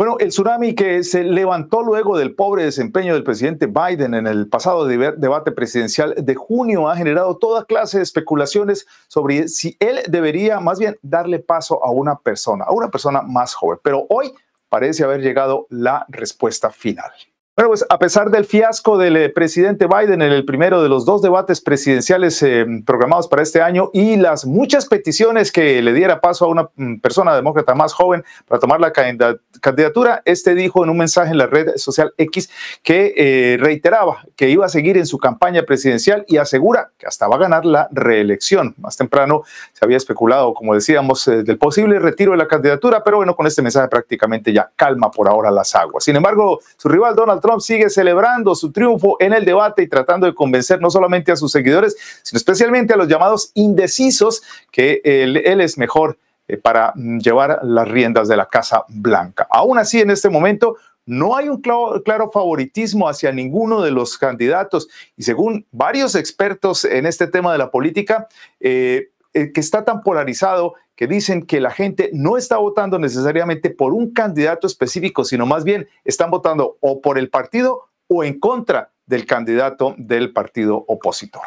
Bueno, el tsunami que se levantó luego del pobre desempeño del presidente Biden en el pasado debate presidencial de junio ha generado toda clase de especulaciones sobre si él debería más bien darle paso a una persona, a una persona más joven. Pero hoy parece haber llegado la respuesta final. Bueno, pues a pesar del fiasco del eh, presidente Biden en el primero de los dos debates presidenciales eh, programados para este año y las muchas peticiones que le diera paso a una mm, persona demócrata más joven para tomar la candidatura, este dijo en un mensaje en la red social X que eh, reiteraba que iba a seguir en su campaña presidencial y asegura que hasta va a ganar la reelección. Más temprano se había especulado, como decíamos, del posible retiro de la candidatura, pero bueno, con este mensaje prácticamente ya calma por ahora las aguas. Sin embargo, su rival Donald Trump Trump sigue celebrando su triunfo en el debate y tratando de convencer no solamente a sus seguidores, sino especialmente a los llamados indecisos que él, es mejor eh, para mm, llevar las riendas de la Casa Blanca. Aún así, en este momento, no hay un claro, favoritismo hacia ninguno de los candidatos y según varios expertos en este tema de la política, eh, eh, que está tan polarizado que dicen que la gente no está votando necesariamente por un candidato específico, sino más bien están votando o por el partido o en contra del candidato del partido opositor.